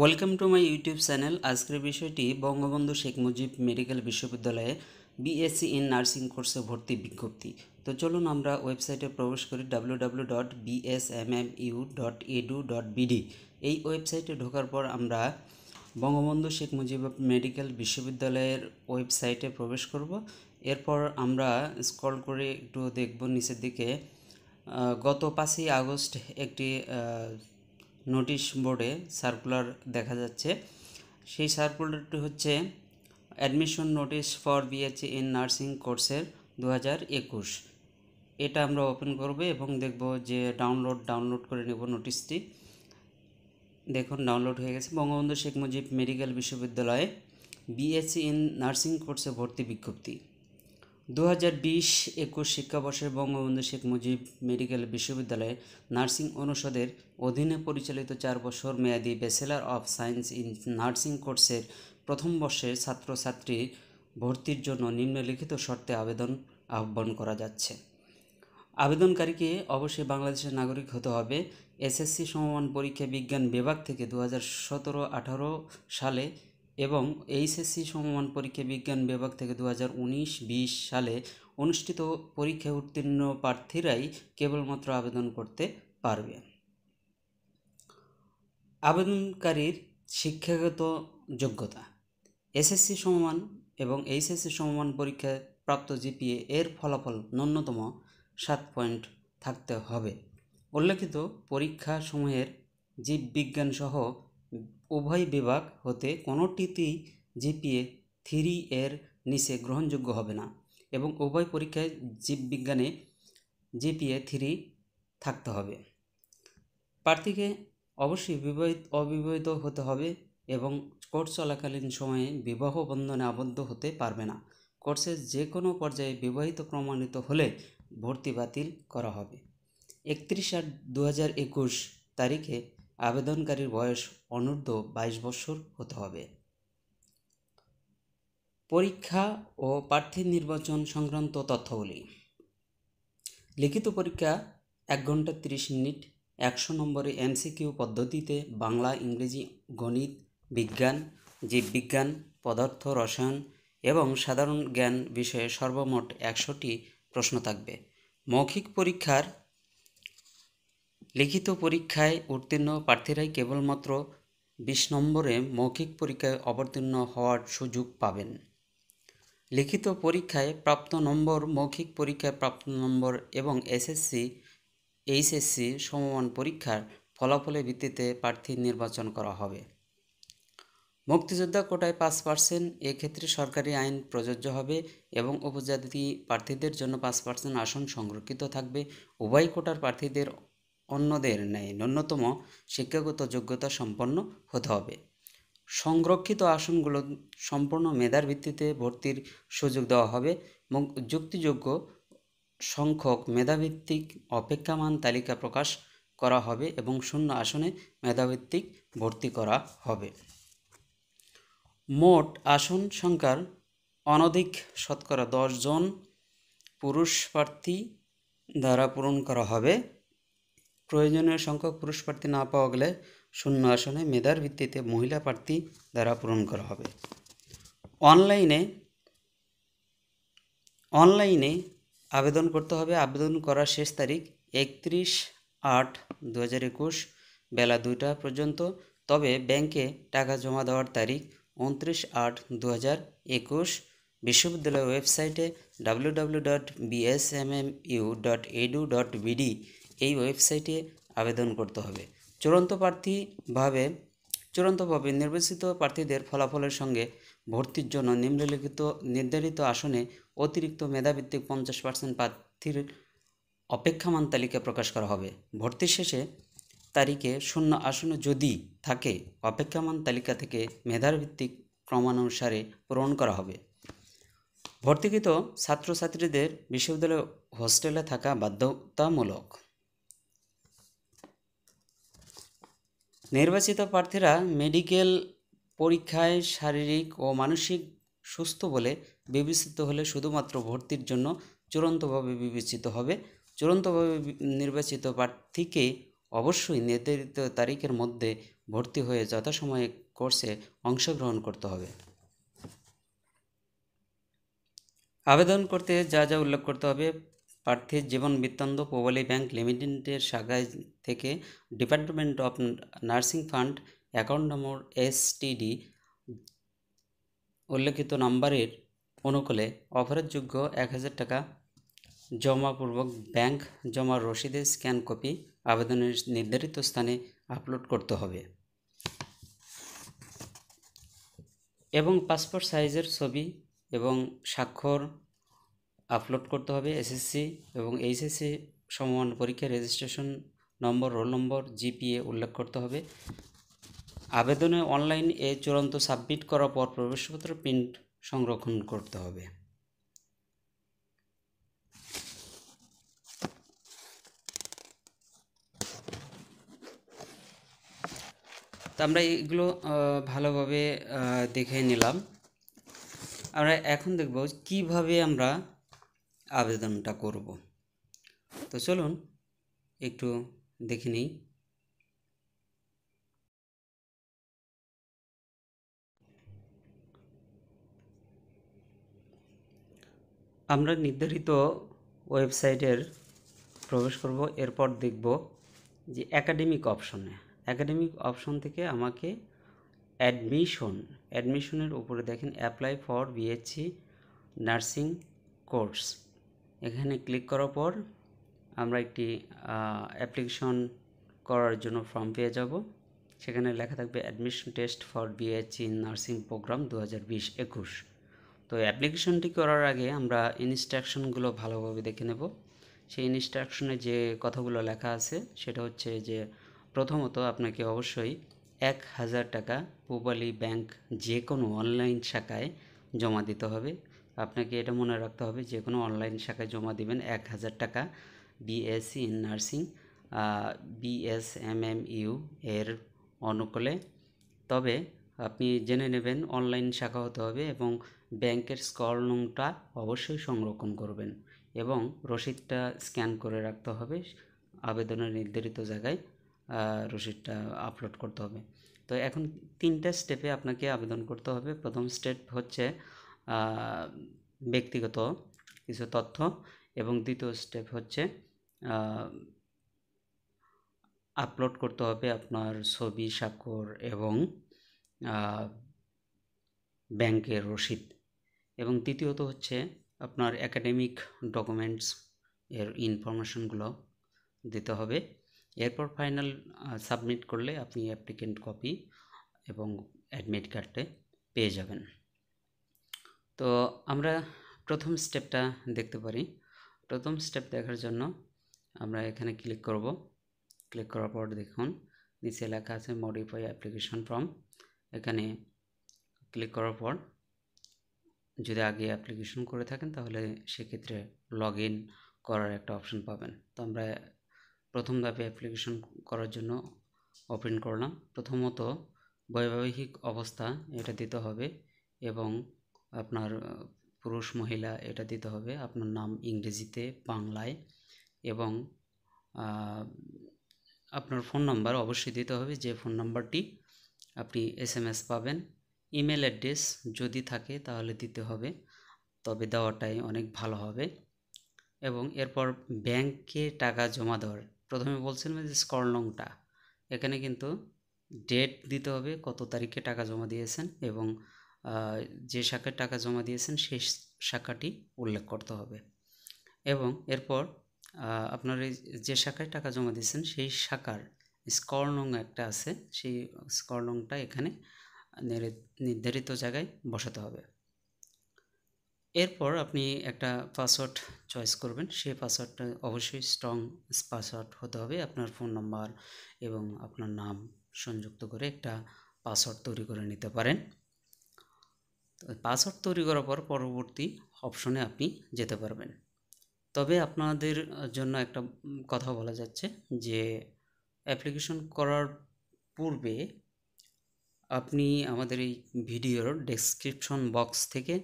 welcome to my YouTube channel আজকের বিষয়টি Bangabandhu Sheikh Mujib medical বিশ্ববিদ্যালয়ে বিএসসি ইন নার্সিং কোর্সে ভর্তি বিজ্ঞপ্তি তো চলুন আমরা ওয়েবসাইটে প্রবেশ করি W W dot BSMMU dot edu dot BD এই ওয়েবসাইটে ঢোকার পর আমরা বঙ্গবন্ধু শেখ মুজিব মেডিকেল বিশ্ববিদ্যালয়ের ওয়েবসাইটে প্রবেশ করব এরপর আমরা স্ক্রল করে একটু দেখব নিচের দিকে গত পাঁচই আগস্ট একটি নোটিশ বোর্ডে সার্কুলার দেখা যাচ্ছে সেই সার্কুলারটি হচ্ছে admission notice for BSc in nursing কোর্সের দু এটা আমরা ওপেন করব এবং দেখব যে ডাউনলোড ডাউনলোড করে নেব নোটিশটি দেখুন ডাউনলোড হয়ে গেছে বঙ্গবন্ধু শেখ মুজিব মেডিকেল বিশ্ববিদ্যালয়ে বিএসসি ইন নার্সিং কোর্সে ভর্তি বিজ্ঞপ্তি দু হাজার বিশ একুশ শিক্ষাবর্ষের বঙ্গবন্ধু শেখ মুজিব মেডিকেল বিশ্ববিদ্যালয়ে নার্সিং অনুষদের অধীনে পরিচালিত চার বছর মেয়াদী bachelor of science in nursing কোর্সের প্রথম বর্ষের ছাত্রছাত্রী ভর্তির জন্য নিম্নলিখিত শর্তে আবেদন আহ্বান করা যাচ্ছে আবেদনকারীকে অবশ্যই বাংলাদেশের নাগরিক হতে হবে এসএসসি সমমান পরীক্ষা বিজ্ঞান বিভাগ থেকে দু হাজার সতেরো আঠারো সালে এবং এইচএসসি সমমান পরীক্ষা বিজ্ঞান বিভাগ থেকে দু হাজার সালে অনুষ্ঠিত পরীক্ষায় উত্তীর্ণ প্রার্থীরাই কেবলমাত্র আবেদন করতে পারবে আবেদনকারীর শিক্ষাগত যোগ্যতা এসএসসি সমমান এবং এইচএসসি সমমান পরীক্ষায় প্রাপ্ত জিপিএ এর ফলাফল ন্যূনতম সাত পয়েন্ট থাকতে হবে উল্লেখিত পরীক্ষাসমূহের জীববিজ্ঞানসহ উভয় বিভাগ হতে কোনোটিতেই জিপিএ থ্রি এর নিচে গ্রহণযোগ্য হবে না এবং উভয় পরীক্ষায় জীববিজ্ঞানে জিপিএ থ্রি থাকতে হবে প্রার্থীকে অবশ্যই বিবাহিত অবিবাহিত হতে হবে এবং কোর্স চলাকালীন সময়ে বিবাহ বন্ধনে আবদ্ধ হতে পারবে না কোর্সের যে কোনো পর্যায়ে বিবাহিত প্রমাণিত হলে ভর্তি বাতিল করা হবে একত্রিশ আট দু তারিখে আবেদনকারীর বয়স অনূর্ধ্ব বাইশ বছর হতে হবে পরীক্ষা ও প্রার্থী নির্বাচন সংক্রান্ত তথ্যগুলি লিখিত পরীক্ষা এক ঘন্টা তিরিশ মিনিট একশো নম্বরে এমসিকিউ পদ্ধতিতে বাংলা ইংরেজি গণিত বিজ্ঞান জীববিজ্ঞান পদার্থ রসায়ন এবং সাধারণ জ্ঞান বিষয়ে সর্বমোট একশোটি প্রশ্ন থাকবে মৌখিক পরীক্ষার লিখিত পরীক্ষায় উত্তীর্ণ প্রার্থীরাই কেবলমাত্র বিশ নম্বরে মৌখিক পরীক্ষায় অবতীর্ণ হওয়ার সুযোগ পাবেন লিখিত পরীক্ষায় প্রাপ্ত নম্বর মৌখিক পরীক্ষায় প্রাপ্ত নম্বর এবং এসএসসি এইচএসসি সমমান পরীক্ষার ফলাফলের ভিত্তিতে প্রার্থী নির্বাচন করা হবে মুক্তিযোদ্ধা কোটায় পাঁচ পার্সেন্ট এক্ষেত্রে সরকারি আইন প্রযোজ্য হবে এবং উপজাতি প্রার্থীদের জন্য পাঁচ পার্সেন্ট আসন সংরক্ষিত থাকবে উভয় কোটার প্রার্থীদের অন্যদের ন্যায় ন্যূনতম শিক্ষাগত যোগ্যতা সম্পন্ন হতে হবে সংরক্ষিত আসনগুলো সম্পূর্ণ মেধার ভিত্তিতে ভর্তির সুযোগ দেওয়া হবে এবং যুক্তিযোগ্য সংখ্যক মেধাভিত্তিক অপেক্ষামান তালিকা প্রকাশ করা হবে এবং শূন্য আসনে মেধাভিত্তিক ভর্তি করা হবে মোট আসন সংখ্যার অনধিক শতকরা জন পুরুষ প্রার্থী দ্বারা পূরণ করা হবে প্রয়োজনীয় সংখ্যক পুরুষ প্রার্থী না পাওয়া গেলে শূন্য আসনে মেধার ভিত্তিতে মহিলা প্রার্থী দ্বারা পূরণ করা হবে অনলাইনে অনলাইনে আবেদন করতে হবে আবেদন করার শেষ তারিখ একত্রিশ আট দু হাজার একুশ বেলা দুইটা পর্যন্ত তবে ব্যাংকে টাকা জমা দেওয়ার তারিখ উনত্রিশ আট দু হাজার একুশ বিশ্ববিদ্যালয়ের ওয়েবসাইটে W W dot BSMMU dot edu dot BD এই ওয়েবসাইটে আবেদন করতে হবে চূড়ান্ত প্রার্থীভাবে চূড়ান্তভাবে নির্বাচিত প্রার্থীদের ফলাফলের সঙ্গে ভর্তির জন্য নিম্নলিখিত নির্ধারিত আসনে অতিরিক্ত মেধাভিত্তিক পঞ্চাশ পার্সেন্ট প্রার্থীর অপেক্ষামান তালিকা প্রকাশ করা হবে ভর্তি শেষে তারিখে শূন্য আসনে যদি থাকে অপেক্ষামান তালিকা থেকে মেধার ভিত্তিক ক্রমানুসারে পূরণ করা হবে ভর্তিকৃত ছাত্রছাত্রীদের বিশ্ববিদ্যালয় হোস্টেলে থাকা বাধ্যতামূলক নির্বাচিত প্রার্থীরা মেডিকেল পরীক্ষায় শারীরিক ও মানসিক সুস্থ বলে বিবেচিত হলে শুধুমাত্র ভর্তির জন্য চূড়ান্তভাবে বিবেচিত হবে চূড়ান্তভাবে নির্বাচিত প্রার্থীকে অবশ্যই নির্ধারিত তারিখের মধ্যে ভর্তি হয়ে যথাসময়ে কোর্সে অংশগ্রহণ করতে হবে আবেদন করতে যা যা উল্লেখ করতে হবে প্রার্থীর জীবন বৃত্তান্ত প্রবালী ব্যাংক লিমিটেডের শাখায় থেকে department of nursing fund account নম্বর এসটিডি উল্লেখিত নাম্বারের অনুকূলে যোগ্য এক হাজার টাকা জমাপূর্বক ব্যাংক জমা রসিদের স্ক্যান কপি আবেদনের নির্ধারিত স্থানে আপলোড করতে হবে এবং পাসপোর্ট সাইজের ছবি এবং স্বাক্ষর আপলোড করতে হবে এসএসসি এবং এইচএসসি সমমান পরীক্ষার রেজিস্ট্রেশন নম্বর রোল নম্বর জিপিএ উল্লেখ করতে হবে আবেদনে অনলাইন এ চূড়ান্ত সাবমিট করার পর প্রবেশপত্র প্রিন্ট সংরক্ষণ করতে হবে তো আমরা এগুলো ভালোভাবে দেখে নিলাম আমরা এখন দেখব কিভাবে আমরা আবেদনটা করব তো চলুন একটু দেখে নিই আমরা নির্ধারিত ওয়েবসাইটের প্রবেশ করব এরপর দেখব যে একাডেমিক অপশনে একাডেমিক অপশন থেকে আমাকে অ্যাডমিশন অ্যাডমিশনের উপরে দেখেন apply for BSc nursing course এখানে ক্লিক করার পর আমরা একটি অ্যাপ্লিকেশন করার জন্য ফর্ম পেয়ে যাব সেখানে লেখা থাকবে admission test for BSc in nursing program দু হাজার বিশ একুশ তো অ্যাপ্লিকেশনটি করার আগে আমরা ইনস্ট্রাকশনগুলো ভালোভাবে দেখে নেব সেই ইনস্ট্রাকশনে যে কথাগুলো লেখা আছে সেটা হচ্ছে যে প্রথমত আপনাকে অবশ্যই এক হাজার টাকা পূবালী ব্যাংক যে কোনো অনলাইন শাখায় জমা দিতে হবে আপনাকে এটা মনে রাখতে হবে যে কোনো অনলাইন শাখায় জমা দেবেন এক হাজার টাকা বিএসসি ইন নার্সিং বিএসএমএমইউ এর অনুকূলে তবে আপনি জেনে নেবেন অনলাইন শাখা হতে হবে এবং ব্যাংকের স্কলনটা অবশ্যই সংরক্ষণ করবেন এবং রসিদটা স্ক্যান করে রাখতে হবে আবেদনের নির্ধারিত জায়গায় রসিদটা আপলোড করতে হবে তো এখন তিনটা স্টেপে আপনাকে আবেদন করতে হবে প্রথম স্টেপ হচ্ছে ব্যক্তিগত কিছু তথ্য এবং দ্বিতীয় স্টেপ হচ্ছে আপলোড করতে হবে আপনার ছবি স্বাক্ষর এবং ব্যাংকের রসিদ এবং তৃতীয়ত হচ্ছে আপনার একাডেমিক ডকুমেন্টস এর ইনফরমেশনগুলো দিতে হবে এরপর ফাইনাল সাবমিট করলে আপনি অ্যাপ্লিকেন্ট কপি এবং অ্যাডমিট কার্ডটা পেয়ে যাবেন তো আমরা প্রথম স্টেপটা দেখতে পারি প্রথম স্টেপ দেখার জন্য আমরা এখানে ক্লিক করব ক্লিক করার পর দেখুন নিচে লেখা আছে মডিফাই অ্যাপ্লিকেশন ফর্ম এখানে ক্লিক করার পর যদি আগে অ্যাপ্লিকেশন করে থাকেন তাহলে সেক্ষেত্রে লগ ইন করার একটা অপশন পাবেন তো আমরা প্রথম ধাপে অ্যাপ্লিকেশন করার জন্য ওপেন করলাম প্রথমত বৈবাহিক অবস্থা এটা দিতে হবে এবং আপনার পুরুষ মহিলা এটা দিতে হবে আপনার নাম ইংরেজিতে বাংলায় এবং আপনার ফোন নাম্বার অবশ্যই দিতে হবে যে ফোন নাম্বারটি আপনি এস এম এস পাবেন ইমেল অ্যাড্রেস যদি থাকে তাহলে দিতে হবে তবে দেওয়াটাই অনেক ভালো হবে এবং এরপর ব্যাংকে টাকা জমা দেওয়ার প্রথমে বলছিলাম যে স্কর্লংটা এখানে কিন্তু ডেট দিতে হবে কত তারিখে টাকা জমা দিয়েছেন এবং যে শাখায় টাকা জমা দিয়েছেন সেই শাখাটি উল্লেখ করতে হবে এবং এরপর আপনার এই যে শাখায় টাকা জমা দিয়েছেন সেই শাখার স্কর্নং একটা আছে সেই স্কর্নংটা এখানে নির্ধারিত জায়গায় বসাতে হবে এরপর আপনি একটা পাসওয়ার্ড চয়েস করবেন সেই পাসওয়ার্ডটা অবশ্যই স্ট্রং পাসওয়ার্ড হতে হবে আপনার ফোন নাম্বার এবং আপনার নাম সংযুক্ত করে একটা পাসওয়ার্ড তৈরি করে নিতে পারেন পাসওয়ার্ড তৈরি করার পর পরবর্তী অপশনে আপনি যেতে পারবেন তবে আপনাদের জন্য একটা কথা বলা যাচ্ছে যে অ্যাপ্লিকেশন করার পূর্বে আপনি আমাদের এই ভিডিওর ডেসক্রিপশন বক্স থেকে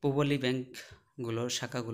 পূবালী ব্যাংকগুলোর শাখাগুলো